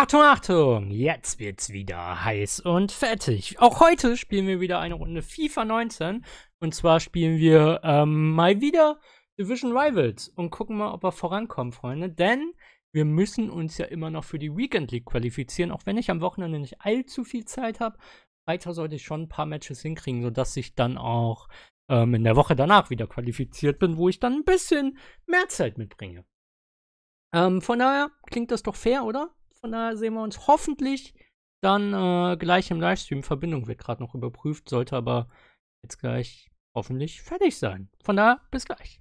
Achtung, Achtung! Jetzt wird's wieder heiß und fertig. Auch heute spielen wir wieder eine Runde FIFA 19. Und zwar spielen wir ähm, mal wieder Division Rivals und gucken mal, ob wir vorankommen, Freunde. Denn wir müssen uns ja immer noch für die Weekend League qualifizieren, auch wenn ich am Wochenende nicht allzu viel Zeit habe. Weiter sollte ich schon ein paar Matches hinkriegen, sodass ich dann auch ähm, in der Woche danach wieder qualifiziert bin, wo ich dann ein bisschen mehr Zeit mitbringe. Ähm, von daher klingt das doch fair, oder? Von daher sehen wir uns hoffentlich dann äh, gleich im Livestream. Verbindung wird gerade noch überprüft, sollte aber jetzt gleich hoffentlich fertig sein. Von daher bis gleich.